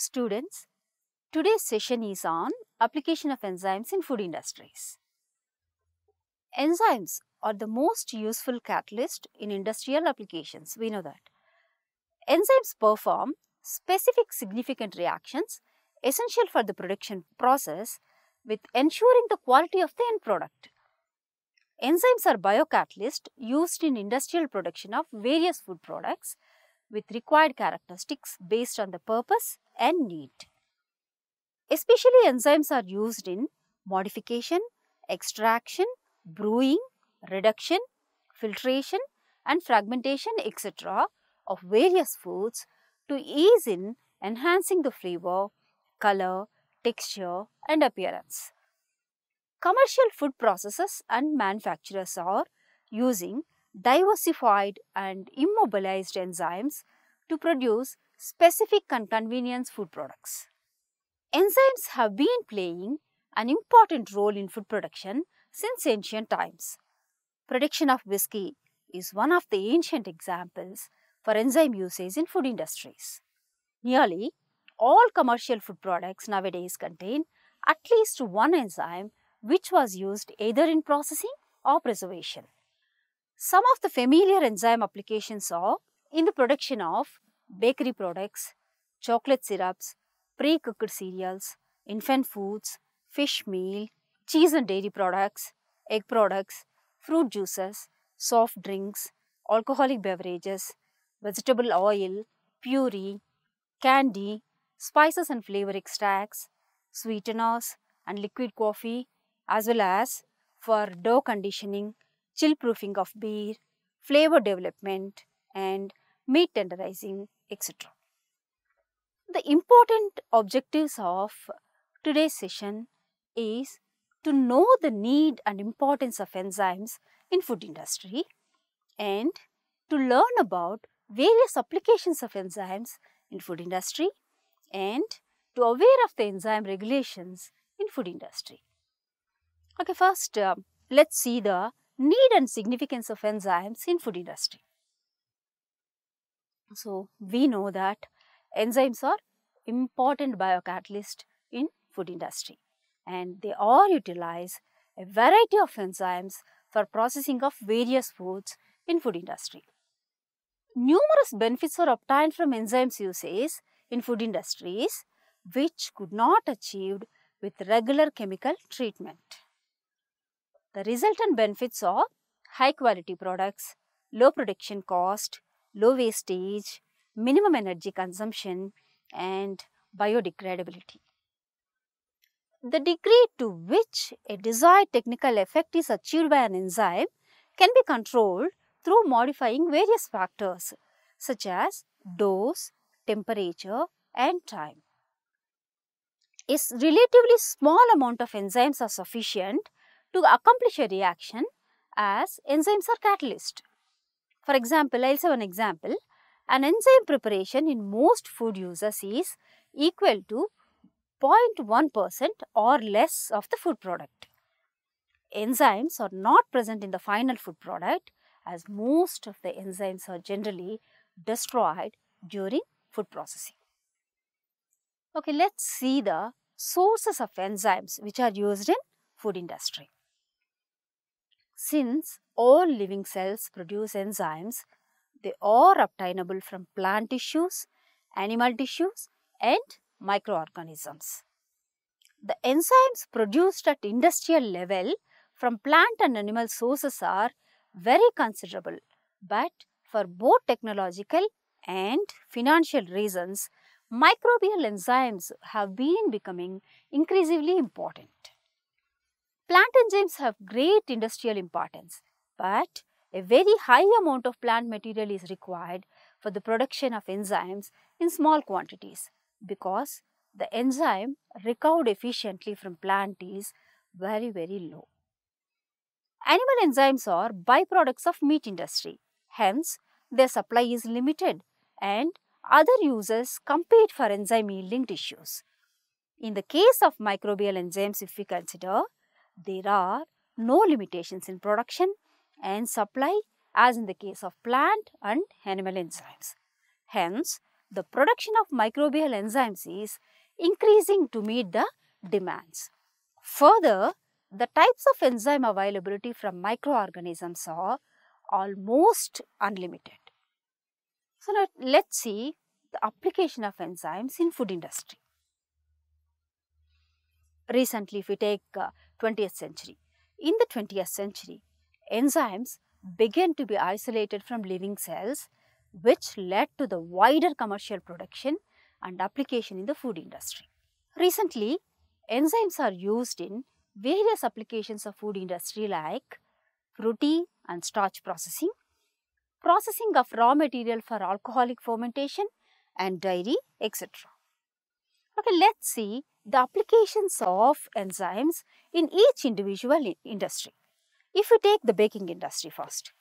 Students, today's session is on application of enzymes in food industries. Enzymes are the most useful catalyst in industrial applications, we know that. Enzymes perform specific significant reactions essential for the production process with ensuring the quality of the end product. Enzymes are biocatalysts used in industrial production of various food products with required characteristics based on the purpose and neat. Especially enzymes are used in modification, extraction, brewing, reduction, filtration and fragmentation etc. of various foods to ease in enhancing the flavor, color, texture and appearance. Commercial food processors and manufacturers are using diversified and immobilized enzymes to produce specific and convenience food products. Enzymes have been playing an important role in food production since ancient times. Production of whiskey is one of the ancient examples for enzyme usage in food industries. Nearly all commercial food products nowadays contain at least one enzyme which was used either in processing or preservation. Some of the familiar enzyme applications are in the production of bakery products, chocolate syrups, pre-cooked cereals, infant foods, fish meal, cheese and dairy products, egg products, fruit juices, soft drinks, alcoholic beverages, vegetable oil, puree, candy, spices and flavor extracts, sweeteners and liquid coffee as well as for dough conditioning, chill proofing of beer, flavor development and meat tenderizing etc. The important objectives of today's session is to know the need and importance of enzymes in food industry and to learn about various applications of enzymes in food industry and to aware of the enzyme regulations in food industry. Okay, first uh, let's see the need and significance of enzymes in food industry. So, we know that enzymes are important biocatalyst in food industry and they all utilize a variety of enzymes for processing of various foods in food industry. Numerous benefits are obtained from enzymes usage in food industries which could not achieved with regular chemical treatment. The resultant benefits are high quality products, low production cost, low wastage, minimum energy consumption and biodegradability. The degree to which a desired technical effect is achieved by an enzyme can be controlled through modifying various factors such as dose, temperature and time. A relatively small amount of enzymes are sufficient to accomplish a reaction as enzymes are catalysts. For example, I'll say one example. An enzyme preparation in most food users is equal to 0.1% or less of the food product. Enzymes are not present in the final food product as most of the enzymes are generally destroyed during food processing. Okay, let's see the sources of enzymes which are used in food industry. Since all living cells produce enzymes, they are obtainable from plant tissues, animal tissues and microorganisms. The enzymes produced at industrial level from plant and animal sources are very considerable but for both technological and financial reasons, microbial enzymes have been becoming increasingly important. Plant enzymes have great industrial importance, but a very high amount of plant material is required for the production of enzymes in small quantities because the enzyme recovered efficiently from plant is very, very low. Animal enzymes are byproducts of meat industry. Hence, their supply is limited and other users compete for enzyme yielding tissues. In the case of microbial enzymes, if we consider, there are no limitations in production and supply as in the case of plant and animal enzymes. Hence, the production of microbial enzymes is increasing to meet the demands. Further, the types of enzyme availability from microorganisms are almost unlimited. So, now let's see the application of enzymes in food industry. Recently, if we take uh, 20th century. In the 20th century, enzymes hmm. began to be isolated from living cells which led to the wider commercial production and application in the food industry. Recently, enzymes are used in various applications of food industry like protein and starch processing, processing of raw material for alcoholic fermentation and dairy, etc. Okay, let's see the applications of enzymes in each individual industry. If we take the baking industry first,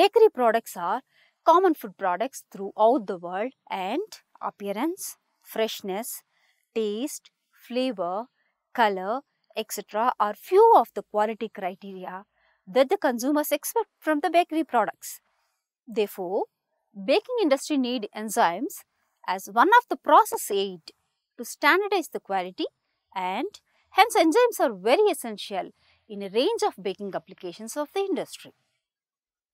bakery products are common food products throughout the world and appearance, freshness, taste, flavor, color, etc. are few of the quality criteria that the consumers expect from the bakery products. Therefore, baking industry need enzymes as one of the process aid to standardize the quality and hence enzymes are very essential in a range of baking applications of the industry.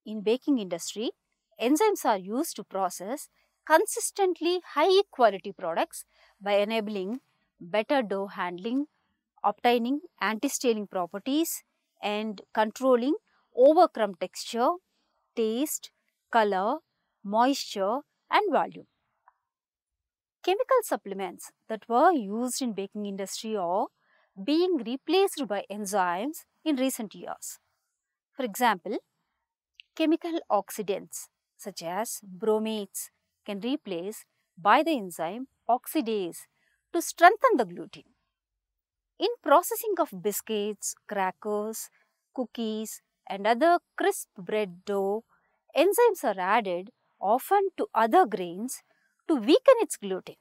In baking industry, enzymes are used to process consistently high quality products by enabling better dough handling, obtaining anti staling properties and controlling overcrumb texture, taste, color, moisture and volume chemical supplements that were used in baking industry are being replaced by enzymes in recent years. For example, chemical oxidants such as bromates can replace by the enzyme oxidase to strengthen the gluten. In processing of biscuits, crackers, cookies and other crisp bread dough, enzymes are added often to other grains to weaken its gluten.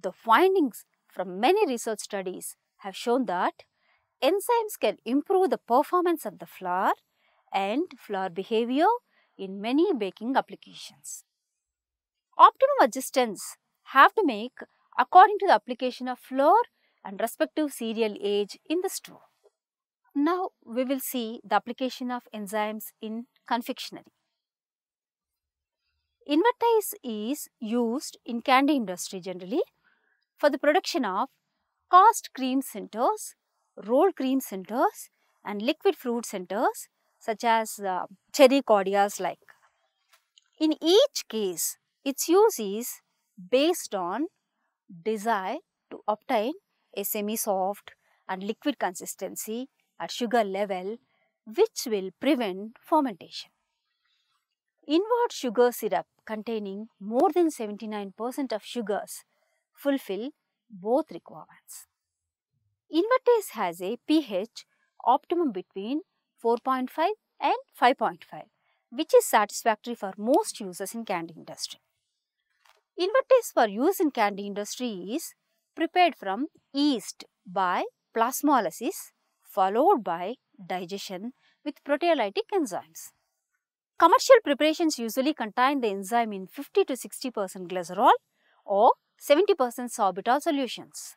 The findings from many research studies have shown that enzymes can improve the performance of the flour and flour behavior in many baking applications. Optimum adjustments have to make according to the application of flour and respective cereal age in the store. Now we will see the application of enzymes in confectionery. Invertase is used in candy industry generally for the production of cast cream centers, rolled cream centers and liquid fruit centers such as uh, cherry cordias like. In each case, its use is based on desire to obtain a semi-soft and liquid consistency at sugar level which will prevent fermentation. Invert sugar syrup containing more than 79% of sugars fulfill both requirements. Invertase has a pH optimum between 4.5 and 5.5 which is satisfactory for most users in candy industry. Invertase for use in candy industry is prepared from yeast by plasmolysis followed by digestion with proteolytic enzymes. Commercial preparations usually contain the enzyme in 50 to 60% glycerol or 70% sorbitol solutions.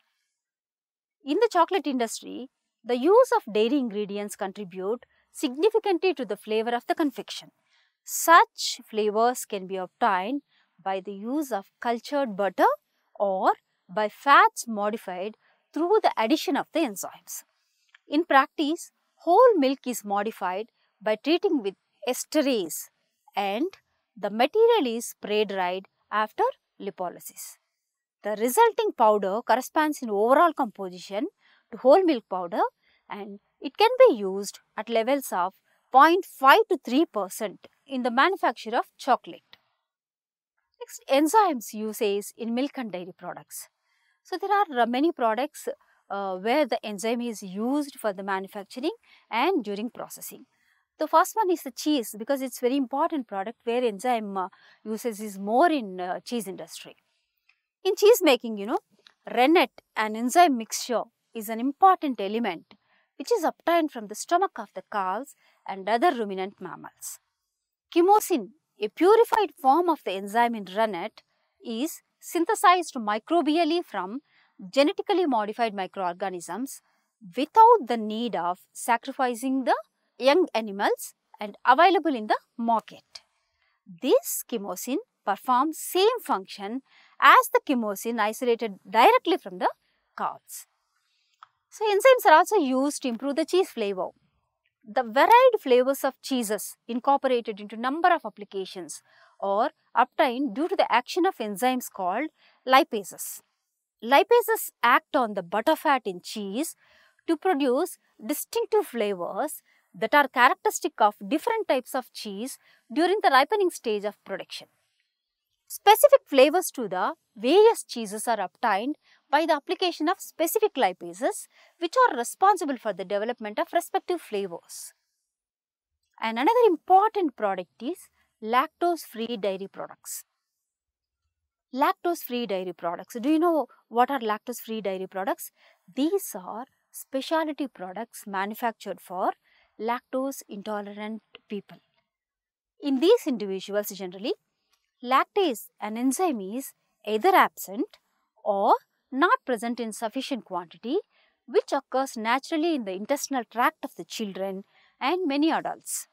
In the chocolate industry, the use of dairy ingredients contribute significantly to the flavor of the confection. Such flavors can be obtained by the use of cultured butter or by fats modified through the addition of the enzymes. In practice, whole milk is modified by treating with esterase and the material is spray dried after lipolysis. The resulting powder corresponds in overall composition to whole milk powder and it can be used at levels of 0.5 to 3 percent in the manufacture of chocolate. Next, enzymes usage in milk and dairy products. So, there are uh, many products uh, where the enzyme is used for the manufacturing and during processing. The first one is the cheese because it's very important product where enzyme uh, is more in uh, cheese industry. In cheese making, you know, rennet, an enzyme mixture, is an important element which is obtained from the stomach of the cows and other ruminant mammals. Chemosin, a purified form of the enzyme in rennet, is synthesized microbially from genetically modified microorganisms without the need of sacrificing the young animals and available in the market. This chemosin performs same function as the chemosin isolated directly from the calves. So, enzymes are also used to improve the cheese flavor. The varied flavors of cheeses incorporated into number of applications or obtained due to the action of enzymes called lipases. Lipases act on the butter fat in cheese to produce distinctive flavors that are characteristic of different types of cheese during the ripening stage of production. Specific flavors to the various cheeses are obtained by the application of specific lipases which are responsible for the development of respective flavors. And another important product is lactose-free dairy products. Lactose-free dairy products. Do you know what are lactose-free dairy products? These are specialty products manufactured for lactose intolerant people. In these individuals generally, lactase, an enzyme is either absent or not present in sufficient quantity which occurs naturally in the intestinal tract of the children and many adults.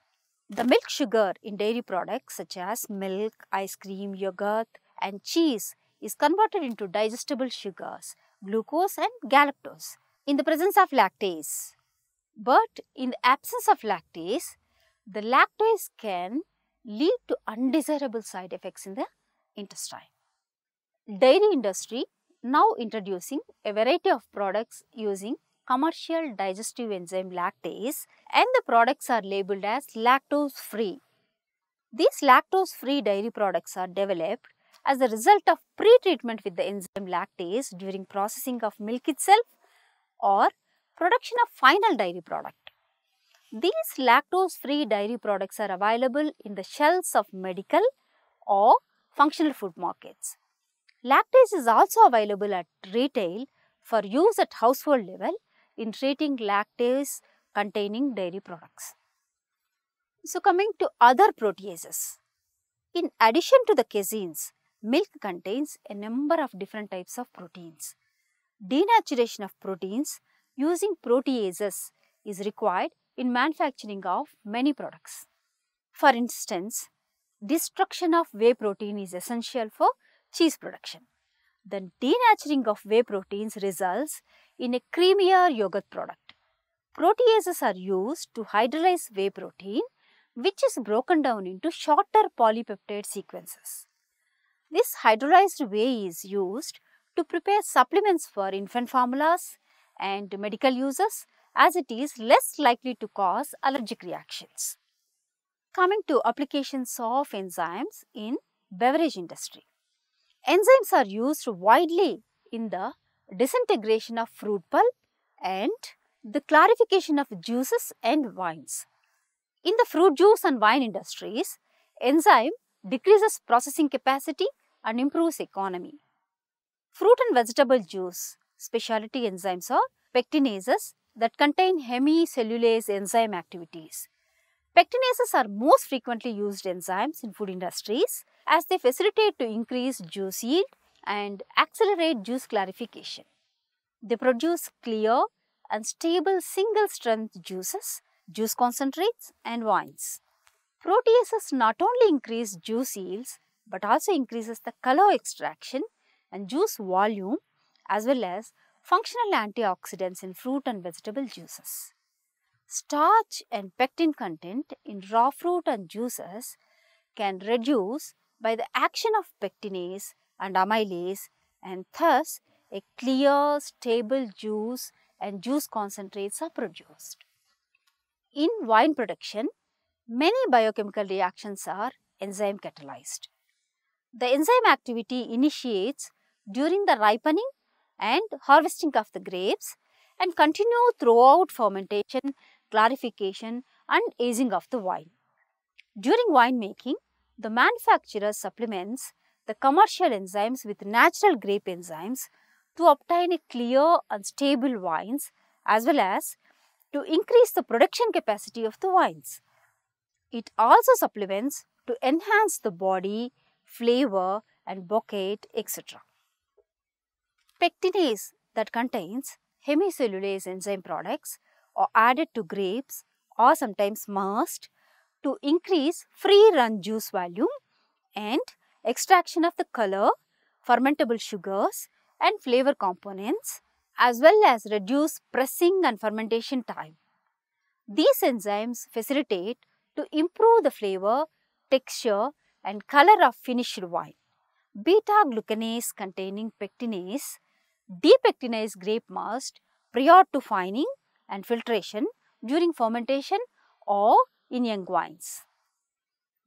The milk sugar in dairy products such as milk, ice cream, yogurt and cheese is converted into digestible sugars, glucose and galactose in the presence of lactase. But in the absence of lactase, the lactase can lead to undesirable side effects in the intestine. Dairy industry now introducing a variety of products using commercial digestive enzyme lactase and the products are labeled as lactose free. These lactose free dairy products are developed as a result of pre-treatment with the enzyme lactase during processing of milk itself or production of final dairy product. These lactose-free dairy products are available in the shelves of medical or functional food markets. Lactase is also available at retail for use at household level in treating lactase containing dairy products. So coming to other proteases. In addition to the caseins, milk contains a number of different types of proteins. Denaturation of proteins using proteases is required in manufacturing of many products. For instance, destruction of whey protein is essential for cheese production. The denaturing of whey proteins results in a creamier yogurt product. Proteases are used to hydrolyze whey protein which is broken down into shorter polypeptide sequences. This hydrolyzed whey is used to prepare supplements for infant formulas, and medical uses as it is less likely to cause allergic reactions. Coming to applications of enzymes in beverage industry. Enzymes are used widely in the disintegration of fruit pulp and the clarification of juices and wines. In the fruit juice and wine industries, enzyme decreases processing capacity and improves economy. Fruit and vegetable juice Speciality enzymes or pectinases that contain hemicellulase enzyme activities. Pectinases are most frequently used enzymes in food industries as they facilitate to increase juice yield and accelerate juice clarification. They produce clear and stable single strength juices, juice concentrates and wines. Proteases not only increase juice yields but also increases the color extraction and juice volume as well as functional antioxidants in fruit and vegetable juices. Starch and pectin content in raw fruit and juices can reduce by the action of pectinase and amylase and thus a clear, stable juice and juice concentrates are produced. In wine production, many biochemical reactions are enzyme catalyzed. The enzyme activity initiates during the ripening and harvesting of the grapes and continue throughout fermentation, clarification and aging of the wine. During winemaking, the manufacturer supplements the commercial enzymes with natural grape enzymes to obtain a clear and stable wines as well as to increase the production capacity of the wines. It also supplements to enhance the body, flavor and bouquet, etc pectinase that contains hemicellulase enzyme products are added to grapes or sometimes must to increase free run juice volume and extraction of the color, fermentable sugars and flavor components as well as reduce pressing and fermentation time. These enzymes facilitate to improve the flavor, texture and color of finished wine. Beta-glucanase containing pectinase depectinize grape must prior to fining and filtration during fermentation or in young wines.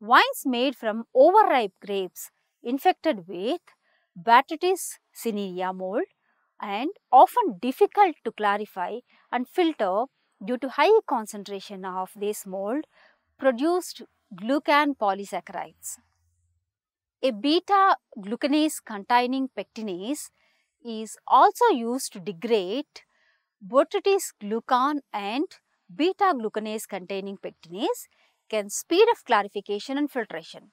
Wines made from overripe grapes infected with Bacteris cinerea mold and often difficult to clarify and filter due to high concentration of this mold produced glucan polysaccharides. A beta glucanase containing pectinase is also used to degrade botrytis glucan and beta glucanase containing pectinase can speed up clarification and filtration.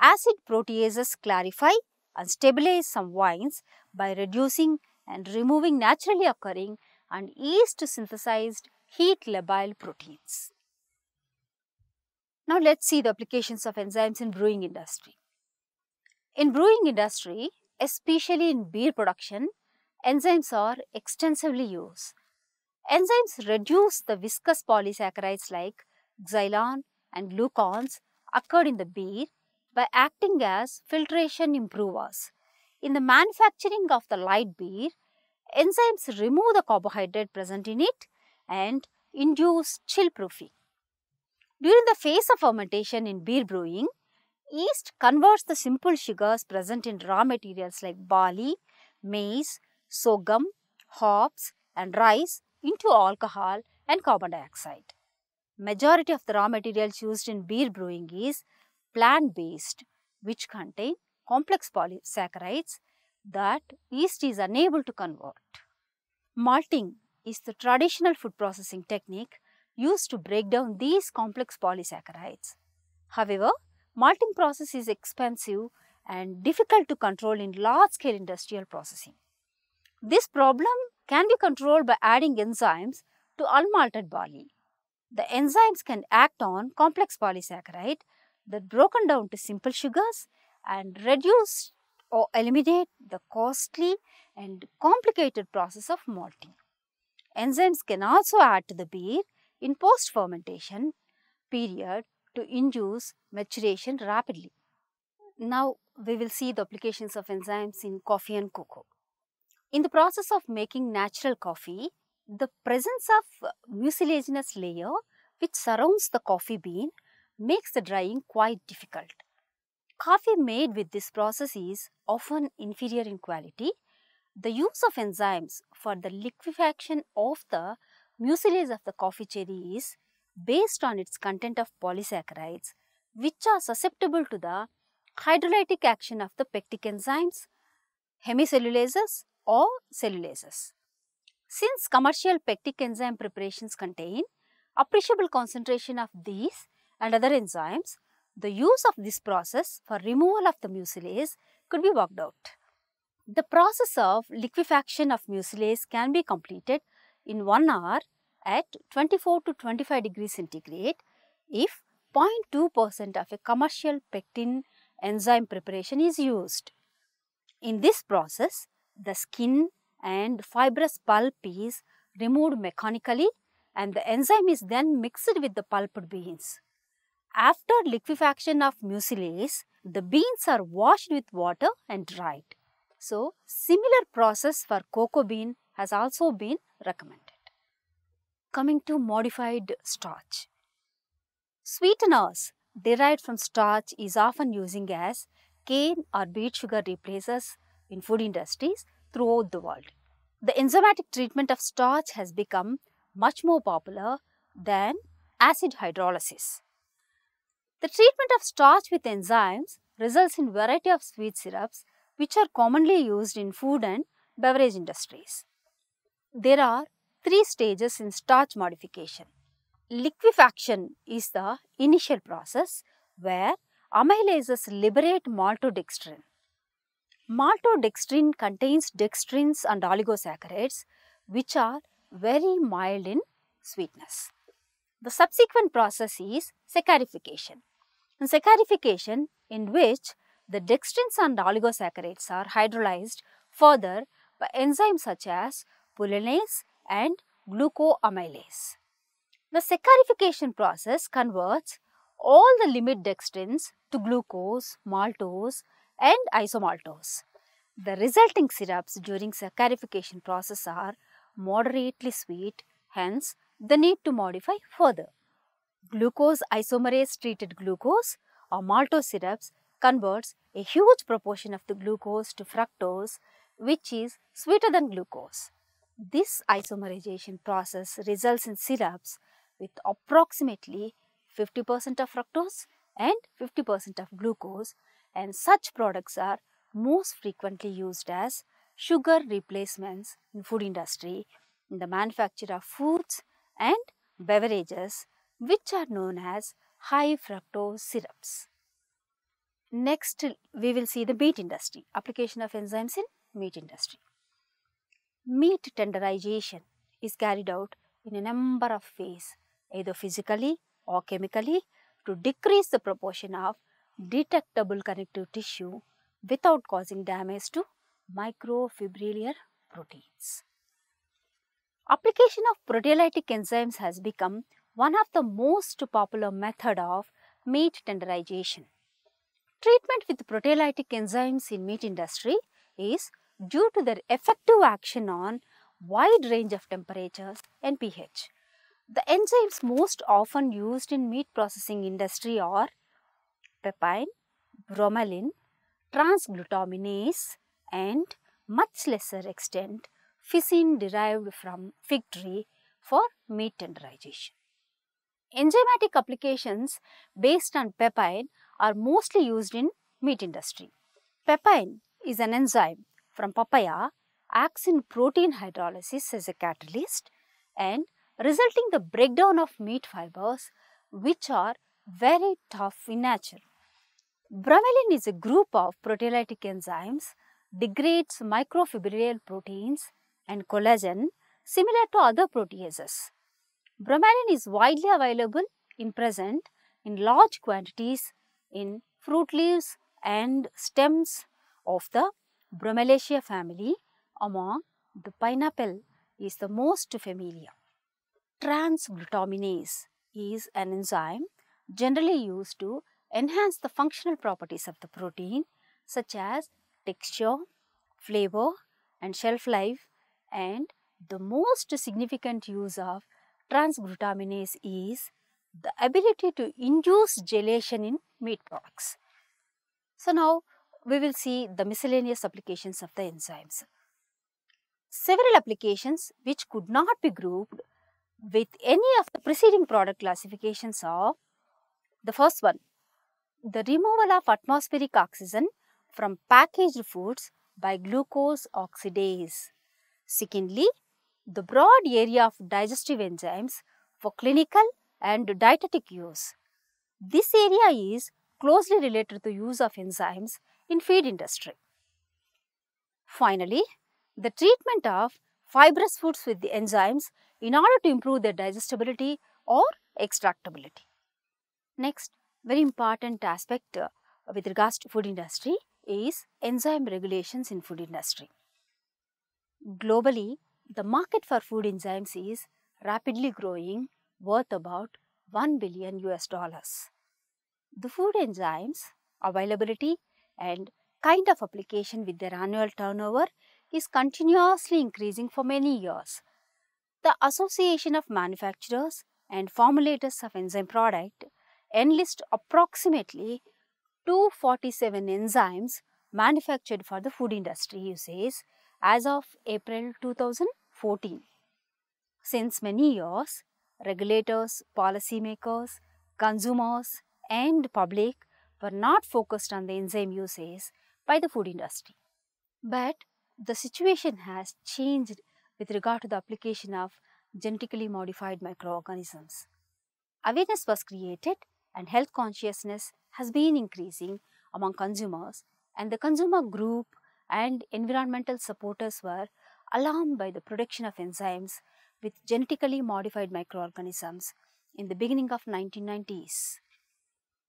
Acid proteases clarify and stabilize some wines by reducing and removing naturally occurring and yeast synthesized heat labile proteins. Now let's see the applications of enzymes in brewing industry. In brewing industry, especially in beer production, enzymes are extensively used. Enzymes reduce the viscous polysaccharides like xylon and glucons occurred in the beer by acting as filtration improvers. In the manufacturing of the light beer, enzymes remove the carbohydrate present in it and induce chill proofing. During the phase of fermentation in beer brewing, yeast converts the simple sugars present in raw materials like barley, maize, sorghum, hops and rice into alcohol and carbon dioxide. Majority of the raw materials used in beer brewing is plant-based which contain complex polysaccharides that yeast is unable to convert. Malting is the traditional food processing technique used to break down these complex polysaccharides. However, malting process is expensive and difficult to control in large scale industrial processing. This problem can be controlled by adding enzymes to unmalted barley. The enzymes can act on complex polysaccharide that broken down to simple sugars and reduce or eliminate the costly and complicated process of malting. Enzymes can also add to the beer in post-fermentation period to induce maturation rapidly. Now we will see the applications of enzymes in coffee and cocoa. In the process of making natural coffee, the presence of mucilaginous layer which surrounds the coffee bean makes the drying quite difficult. Coffee made with this process is often inferior in quality. The use of enzymes for the liquefaction of the mucilage of the coffee cherry is based on its content of polysaccharides which are susceptible to the hydrolytic action of the pectic enzymes, hemicellulases or cellulases. Since commercial pectic enzyme preparations contain appreciable concentration of these and other enzymes, the use of this process for removal of the mucilage could be worked out. The process of liquefaction of mucilage can be completed in 1 hour at 24 to 25 degrees centigrade if 0.2% of a commercial pectin enzyme preparation is used. In this process, the skin and fibrous pulp is removed mechanically and the enzyme is then mixed with the pulped beans. After liquefaction of mucilage, the beans are washed with water and dried. So, similar process for cocoa bean has also been recommended. Coming to modified starch. Sweeteners derived from starch is often using as cane or beet sugar replacers in food industries throughout the world. The enzymatic treatment of starch has become much more popular than acid hydrolysis. The treatment of starch with enzymes results in variety of sweet syrups which are commonly used in food and beverage industries. There are three stages in starch modification. Liquefaction is the initial process where amylases liberate maltodextrin. Maltodextrin contains dextrins and oligosaccharides which are very mild in sweetness. The subsequent process is saccharification. In saccharification in which the dextrins and oligosaccharides are hydrolyzed further by enzymes such as pullinase and glucoamylase. The saccharification process converts all the limit dextrins to glucose, maltose and isomaltose. The resulting syrups during saccharification process are moderately sweet, hence the need to modify further. Glucose isomerase treated glucose or maltose syrups converts a huge proportion of the glucose to fructose which is sweeter than glucose. This isomerization process results in syrups with approximately 50% of fructose and 50% of glucose and such products are most frequently used as sugar replacements in food industry in the manufacture of foods and beverages which are known as high fructose syrups. Next, we will see the meat industry, application of enzymes in meat industry. Meat tenderization is carried out in a number of ways, either physically or chemically to decrease the proportion of detectable connective tissue without causing damage to microfibrillar proteins. Application of proteolytic enzymes has become one of the most popular method of meat tenderization. Treatment with proteolytic enzymes in meat industry is due to their effective action on wide range of temperatures and pH. The enzymes most often used in meat processing industry are pepine, bromelain, transglutaminase and much lesser extent ficin derived from fig tree for meat tenderization. Enzymatic applications based on pepine are mostly used in meat industry. Pepine is an enzyme from papaya acts in protein hydrolysis as a catalyst and resulting the breakdown of meat fibers which are very tough in nature. Bromelain is a group of proteolytic enzymes degrades microfibrillar proteins and collagen similar to other proteases. Bromelain is widely available in present in large quantities in fruit leaves and stems of the Bromelaceae family among the pineapple is the most familiar. Transglutaminase is an enzyme generally used to enhance the functional properties of the protein such as texture, flavor and shelf life and the most significant use of transglutaminase is the ability to induce gelation in meat products. So now we will see the miscellaneous applications of the enzymes. Several applications which could not be grouped with any of the preceding product classifications are the first one, the removal of atmospheric oxygen from packaged foods by glucose oxidase. Secondly, the broad area of digestive enzymes for clinical and dietetic use. This area is closely related to use of enzymes in feed industry. Finally, the treatment of fibrous foods with the enzymes in order to improve their digestibility or extractability. Next, very important aspect uh, with regards to food industry is enzyme regulations in food industry. Globally, the market for food enzymes is rapidly growing worth about 1 billion US dollars. The food enzymes availability and kind of application with their annual turnover is continuously increasing for many years. The Association of Manufacturers and Formulators of Enzyme Product enlist approximately 247 enzymes manufactured for the food industry uses as of April 2014. Since many years, regulators, policymakers, consumers and public were not focused on the enzyme uses by the food industry. But the situation has changed with regard to the application of genetically modified microorganisms. Awareness was created and health consciousness has been increasing among consumers and the consumer group and environmental supporters were alarmed by the production of enzymes with genetically modified microorganisms in the beginning of 1990s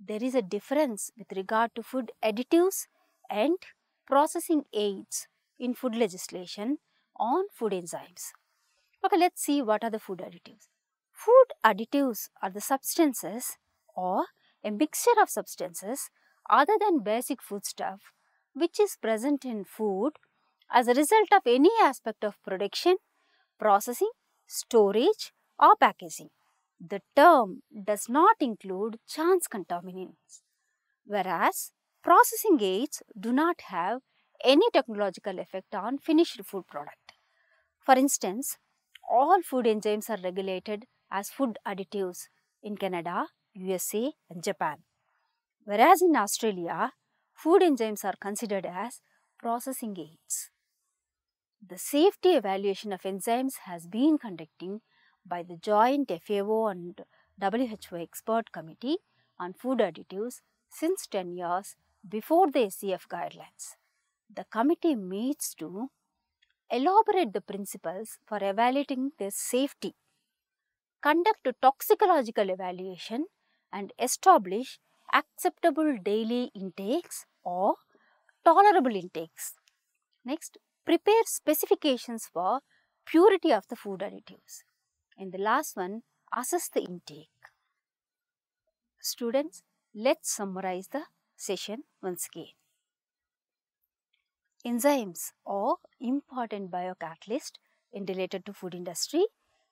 there is a difference with regard to food additives and processing aids in food legislation on food enzymes. Okay, let's see what are the food additives. Food additives are the substances or a mixture of substances other than basic foodstuff which is present in food as a result of any aspect of production, processing, storage or packaging. The term does not include chance contaminants, whereas processing aids do not have any technological effect on finished food product. For instance, all food enzymes are regulated as food additives in Canada, USA and Japan. Whereas in Australia, food enzymes are considered as processing aids. The safety evaluation of enzymes has been conducting by the joint FAO and WHO expert committee on food additives since 10 years before the ACF guidelines. The committee meets to elaborate the principles for evaluating their safety, conduct a toxicological evaluation and establish acceptable daily intakes or tolerable intakes. Next, prepare specifications for purity of the food additives. And the last one, assess the intake. Students, let's summarize the session once again. Enzymes are important biocatalysts and related to food industry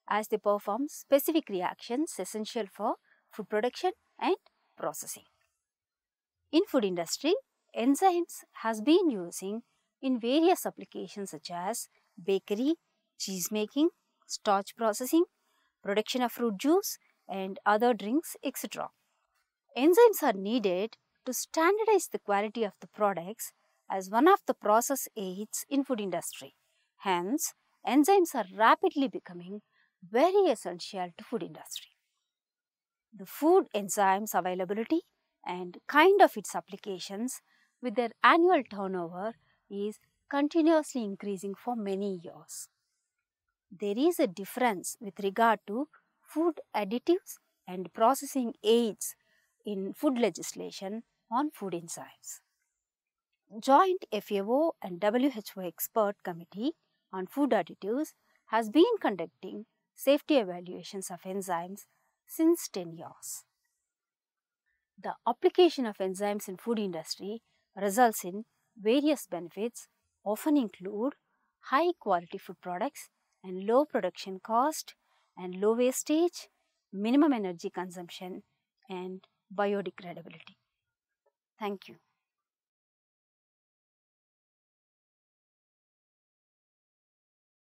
as they perform specific reactions essential for food production and processing. In food industry, enzymes has been using in various applications such as bakery, cheese making, starch processing production of fruit juice and other drinks, etc. Enzymes are needed to standardize the quality of the products as one of the process aids in food industry. Hence, enzymes are rapidly becoming very essential to food industry. The food enzymes availability and kind of its applications with their annual turnover is continuously increasing for many years there is a difference with regard to food additives and processing aids in food legislation on food enzymes. Joint FAO and WHO expert committee on food additives has been conducting safety evaluations of enzymes since 10 years. The application of enzymes in food industry results in various benefits often include high quality food products and low production cost and low wastage, minimum energy consumption and biodegradability. Thank you.